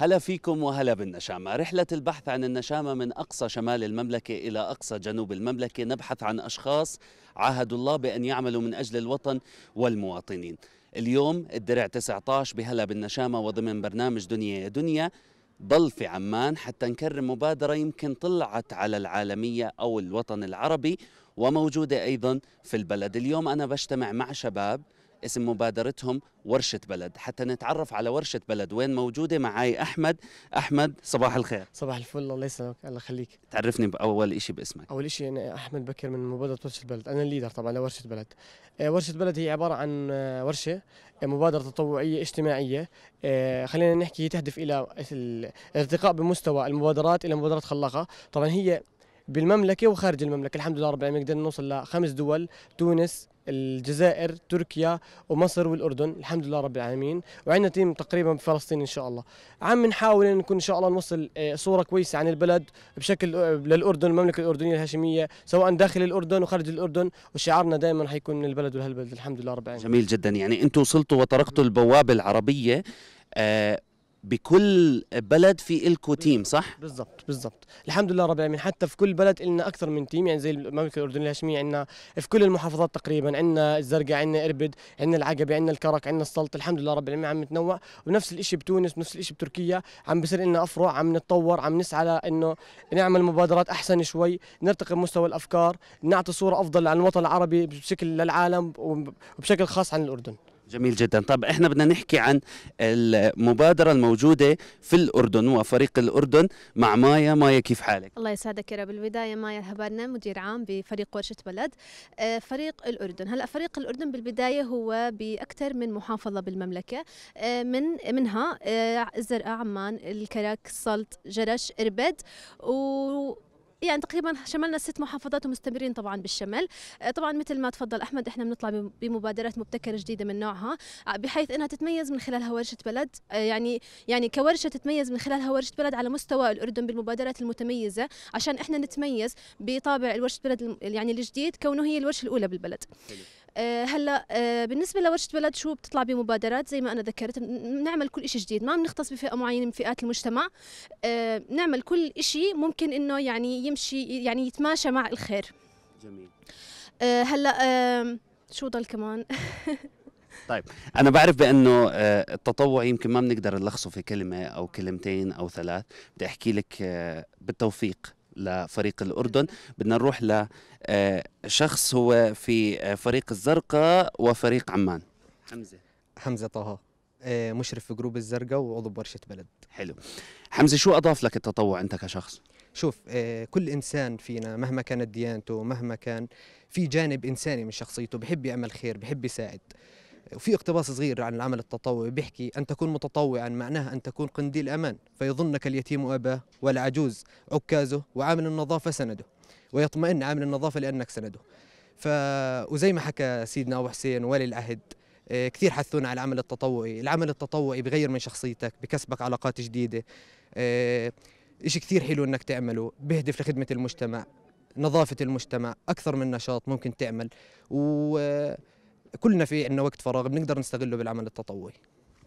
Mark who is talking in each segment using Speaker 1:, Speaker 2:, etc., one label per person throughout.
Speaker 1: هلا فيكم وهلا بالنشامة رحلة البحث عن النشامة من أقصى شمال المملكة إلى أقصى جنوب المملكة نبحث عن أشخاص عاهدوا الله بأن يعملوا من أجل الوطن والمواطنين اليوم الدرع 19 بهلا بالنشامة وضمن برنامج دنيا يا دنيا ضل في عمان حتى نكرم مبادرة يمكن طلعت على العالمية أو الوطن العربي وموجودة أيضا في البلد اليوم أنا بجتمع مع شباب اسم مبادرتهم ورشة بلد حتى نتعرف على ورشة بلد وين موجودة معاي أحمد أحمد صباح الخير
Speaker 2: صباح الفل الله يسلمك الله يخليك
Speaker 1: تعرفني بأول شيء باسمك
Speaker 2: أول شيء أنا أحمد بكر من مبادرة ورشة بلد أنا الليدر طبعا لورشة بلد آه، ورشة بلد هي عبارة عن آه، ورشة آه، مبادرة تطوعية اجتماعية خلينا نحكي تهدف إلى الارتقاء بمستوى المبادرات إلى مبادرات خلاقة طبعا هي بالمملكه وخارج المملكه الحمد لله رب العالمين قدرنا نوصل لخمس دول تونس الجزائر تركيا ومصر والاردن الحمد لله رب العالمين وعندنا تيم تقريبا بفلسطين ان شاء الله عم نحاول نكون ان شاء الله نوصل آه، صوره كويسه عن البلد بشكل آه، للاردن المملكه الاردنيه الهاشميه سواء داخل الاردن وخارج الاردن وشعارنا دائما حيكون من البلد ولهالبلد الحمد لله رب العالمين
Speaker 1: جميل جدا يعني انتم وصلتوا وطرقتوا البوابه العربيه آه بكل بلد في الكو تيم صح؟
Speaker 2: بالضبط بالضبط الحمد لله رب العالمين حتى في كل بلد لنا اكثر من تيم يعني زي المملكه الاردنيه الهاشميه عندنا في كل المحافظات تقريبا عندنا الزرقاء عندنا اربد عندنا العقبه عندنا الكرك عندنا السلط الحمد لله رب العالمين عم نتنوع ونفس الشيء بتونس ونفس الشيء بتركيا عم بصير لنا افرع عم نتطور عم نسعى لانه نعمل مبادرات احسن شوي نرتقي مستوى الافكار نعطي صوره افضل عن الوطن العربي بشكل للعالم وبشكل خاص عن الاردن
Speaker 1: جميل جدا طب احنا بدنا نحكي عن المبادرة الموجودة في الأردن وفريق الأردن مع مايا مايا كيف حالك؟
Speaker 3: الله يسعدك يا رب بالبداية مايا هبارنا مدير عام بفريق ورشة بلد آه، فريق الأردن هلأ فريق الأردن بالبداية هو بأكثر من محافظة بالمملكة آه، من منها الزرقاء آه، عمان الكرك سلط جرش إربد و يعني تقريبا شملنا ست محافظات ومستمرين طبعا بالشمل آه، طبعا مثل ما تفضل احمد احنا بنطلع بمبادرات مبتكره جديده من نوعها آه، بحيث انها تتميز من خلالها ورشه بلد آه، يعني يعني كورشه تتميز من خلالها ورشه بلد على مستوى الاردن بالمبادرات المتميزه عشان احنا نتميز بطابع الورشه بلد يعني الجديد كونه هي الورشه الاولى بالبلد حلو. آه، هلا آه، بالنسبه لورشه بلد شو بتطلع بمبادرات زي ما انا ذكرت بنعمل كل شيء جديد ما بنختص بفئه معينه من فئات المجتمع بنعمل آه، كل شيء ممكن انه يعني يمشي يعني يتماشى مع الخير جميل هلا شو ضل كمان
Speaker 1: طيب انا بعرف بانه التطوع يمكن ما بنقدر نلخصه في كلمه او كلمتين او ثلاث بدي احكي لك بالتوفيق لفريق الأردن بدنا نروح لشخص آه، هو في آه، فريق الزرقاء وفريق عمان
Speaker 4: حمزة حمزة طه آه، مشرف في جروب الزرقاء وعضو بورشة بلد
Speaker 1: حلو حمزة شو أضاف لك التطوع أنت كشخص؟
Speaker 4: شوف كل انسان فينا مهما كانت ديانته مهما كان في جانب انساني من شخصيته بحب يعمل خير بحب يساعد وفي اقتباس صغير عن العمل التطوعي بيحكي أن تكون متطوعا معناه أن تكون قنديل أمان فيظنك اليتيم أباه والعجوز عكازه وعامل النظافة سنده ويطمئن عامل النظافة لأنك سنده ف وزي ما حكى سيدنا أبو حسين ولي العهد آه، كثير حثونا على العمل التطوعي العمل التطوعي بغير من شخصيتك بكسبك علاقات جديدة آه، إشي كثير حلو أنك تعمله بهدف لخدمة المجتمع نظافة المجتمع أكثر من نشاط ممكن تعمل و كلنا في عندنا وقت فراغ بنقدر نستغله بالعمل التطوعي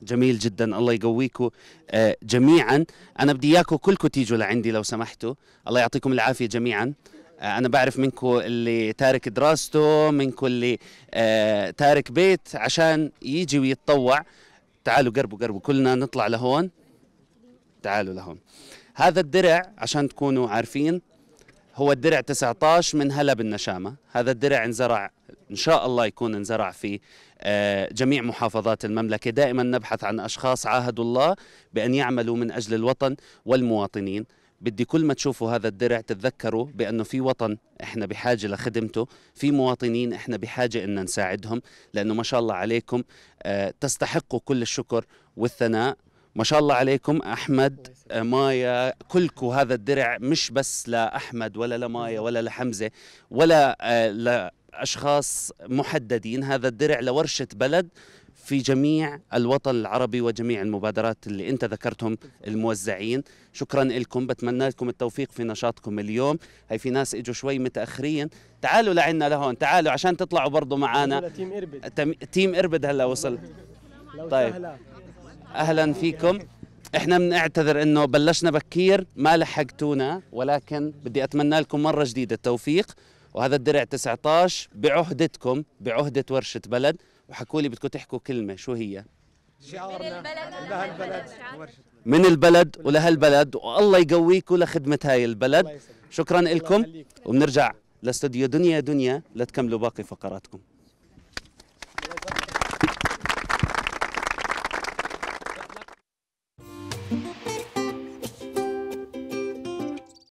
Speaker 1: جميل جدا الله يقويكم آه، جميعا انا بدي اياكم كلكم تيجوا لعندي لو سمحتوا الله يعطيكم العافيه جميعا آه، انا بعرف منكم اللي تارك دراسته منكم اللي آه، تارك بيت عشان يجي ويتطوع تعالوا قربوا قربوا كلنا نطلع لهون تعالوا لهون هذا الدرع عشان تكونوا عارفين هو الدرع 19 من هلا بالنشامه هذا الدرع انزرع ان شاء الله يكون انزرع في آه، جميع محافظات المملكه دائما نبحث عن اشخاص عاهدوا الله بان يعملوا من اجل الوطن والمواطنين بدي كل ما تشوفوا هذا الدرع تتذكروا بانه في وطن احنا بحاجه لخدمته، في مواطنين احنا بحاجه ان نساعدهم لانه ما شاء الله عليكم آه، تستحقوا كل الشكر والثناء ما شاء الله عليكم احمد آه، مايا كلكم هذا الدرع مش بس لاحمد ولا لمايا ولا لحمزه ولا آه، لاشخاص محددين هذا الدرع لورشه بلد في جميع الوطن العربي وجميع المبادرات اللي انت ذكرتهم الموزعين شكرا لكم بتمنى لكم التوفيق في نشاطكم اليوم هي في ناس اجوا شوي متاخرين تعالوا لعنا لهون تعالوا عشان تطلعوا برضه معنا تيم اربد تيم اربد هلا وصل طيب اهلا فيكم احنا بنعتذر انه بلشنا بكير ما لحقتونا ولكن بدي اتمنى لكم مره جديده التوفيق وهذا الدرع 19 بعهدتكم بعهده ورشه بلد وحكوا لي بدكم تحكوا كلمه شو هي
Speaker 2: شعارنا لهالبلد
Speaker 1: من البلد ولهالبلد والله يقويكم لخدمه هاي البلد شكرا لكم وبنرجع لاستوديو دنيا دنيا لتكملوا باقي فقراتكم